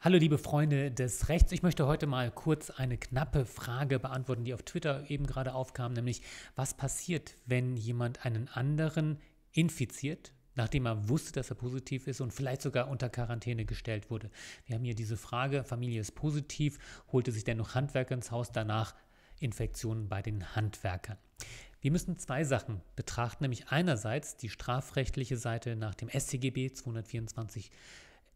Hallo liebe Freunde des Rechts, ich möchte heute mal kurz eine knappe Frage beantworten, die auf Twitter eben gerade aufkam, nämlich was passiert, wenn jemand einen anderen infiziert, nachdem er wusste, dass er positiv ist und vielleicht sogar unter Quarantäne gestellt wurde. Wir haben hier diese Frage, Familie ist positiv, holte sich dennoch Handwerker ins Haus, danach Infektionen bei den Handwerkern. Wir müssen zwei Sachen betrachten, nämlich einerseits die strafrechtliche Seite nach dem StGB 224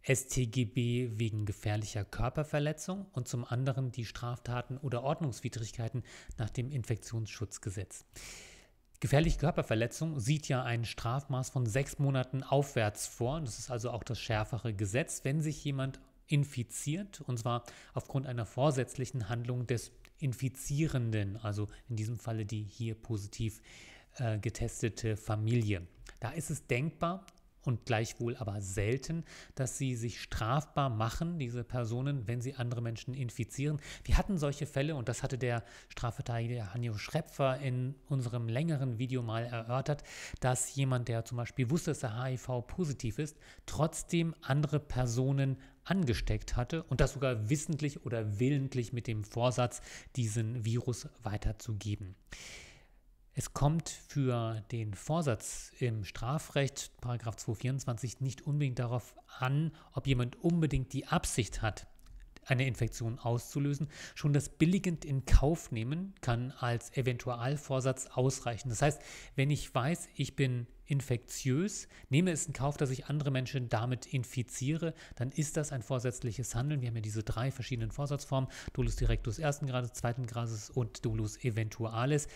StGB wegen gefährlicher Körperverletzung und zum anderen die Straftaten oder Ordnungswidrigkeiten nach dem Infektionsschutzgesetz. Gefährliche Körperverletzung sieht ja ein Strafmaß von sechs Monaten aufwärts vor. Das ist also auch das schärfere Gesetz, wenn sich jemand infiziert, und zwar aufgrund einer vorsätzlichen Handlung des Infizierenden, also in diesem Falle die hier positiv äh, getestete Familie. Da ist es denkbar, und gleichwohl aber selten, dass sie sich strafbar machen, diese Personen, wenn sie andere Menschen infizieren. Wir hatten solche Fälle und das hatte der Strafverteidiger Hanjo Schrepfer in unserem längeren Video mal erörtert, dass jemand, der zum Beispiel wusste, dass er HIV-positiv ist, trotzdem andere Personen angesteckt hatte und das sogar wissentlich oder willentlich mit dem Vorsatz, diesen Virus weiterzugeben. Es kommt für den Vorsatz im Strafrecht, 224, nicht unbedingt darauf an, ob jemand unbedingt die Absicht hat, eine Infektion auszulösen. Schon das billigend in Kauf nehmen kann als Eventualvorsatz ausreichen. Das heißt, wenn ich weiß, ich bin infektiös, nehme es in Kauf, dass ich andere Menschen damit infiziere, dann ist das ein vorsätzliches Handeln. Wir haben ja diese drei verschiedenen Vorsatzformen, dolus directus ersten Grades, zweiten Grades und dolus eventualis.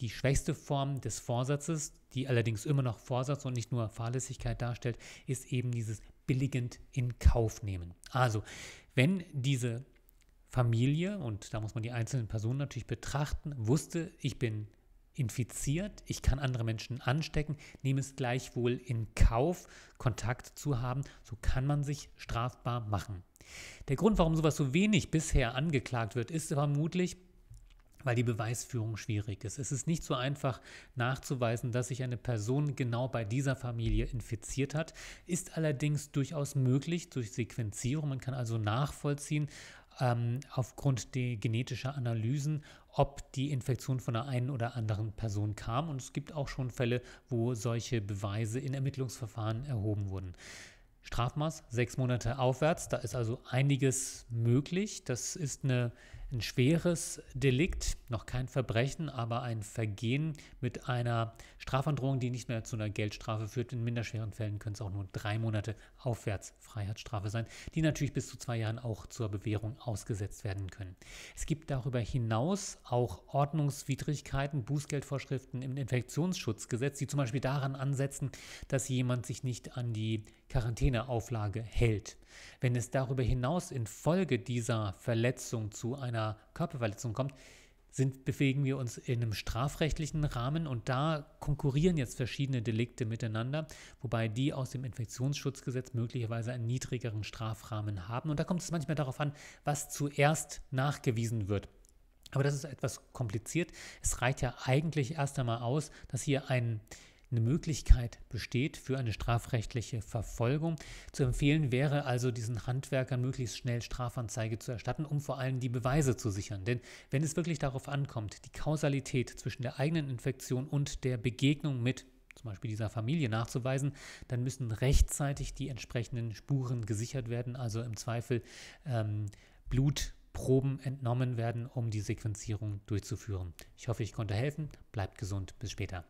Die schwächste Form des Vorsatzes, die allerdings immer noch Vorsatz und nicht nur Fahrlässigkeit darstellt, ist eben dieses billigend in Kauf nehmen. Also, wenn diese Familie, und da muss man die einzelnen Personen natürlich betrachten, wusste, ich bin infiziert, ich kann andere Menschen anstecken, nehme es gleichwohl in Kauf, Kontakt zu haben, so kann man sich strafbar machen. Der Grund, warum sowas so wenig bisher angeklagt wird, ist vermutlich, weil die Beweisführung schwierig ist. Es ist nicht so einfach nachzuweisen, dass sich eine Person genau bei dieser Familie infiziert hat, ist allerdings durchaus möglich durch Sequenzierung. Man kann also nachvollziehen, ähm, aufgrund genetischer Analysen, ob die Infektion von der einen oder anderen Person kam. Und es gibt auch schon Fälle, wo solche Beweise in Ermittlungsverfahren erhoben wurden. Strafmaß sechs Monate aufwärts, da ist also einiges möglich. Das ist eine ein schweres Delikt, noch kein Verbrechen, aber ein Vergehen mit einer Strafandrohung, die nicht mehr zu einer Geldstrafe führt. In minderschweren Fällen können es auch nur drei Monate aufwärts Freiheitsstrafe sein, die natürlich bis zu zwei Jahren auch zur Bewährung ausgesetzt werden können. Es gibt darüber hinaus auch Ordnungswidrigkeiten, Bußgeldvorschriften im Infektionsschutzgesetz, die zum Beispiel daran ansetzen, dass jemand sich nicht an die Quarantäneauflage hält. Wenn es darüber hinaus infolge dieser Verletzung zu einer Körperverletzung kommt, sind, bewegen wir uns in einem strafrechtlichen Rahmen und da konkurrieren jetzt verschiedene Delikte miteinander, wobei die aus dem Infektionsschutzgesetz möglicherweise einen niedrigeren Strafrahmen haben. Und da kommt es manchmal darauf an, was zuerst nachgewiesen wird. Aber das ist etwas kompliziert. Es reicht ja eigentlich erst einmal aus, dass hier ein eine Möglichkeit besteht für eine strafrechtliche Verfolgung. Zu empfehlen wäre also diesen Handwerkern möglichst schnell Strafanzeige zu erstatten, um vor allem die Beweise zu sichern. Denn wenn es wirklich darauf ankommt, die Kausalität zwischen der eigenen Infektion und der Begegnung mit zum Beispiel dieser Familie nachzuweisen, dann müssen rechtzeitig die entsprechenden Spuren gesichert werden, also im Zweifel ähm, Blut entnommen werden, um die Sequenzierung durchzuführen. Ich hoffe, ich konnte helfen. Bleibt gesund. Bis später.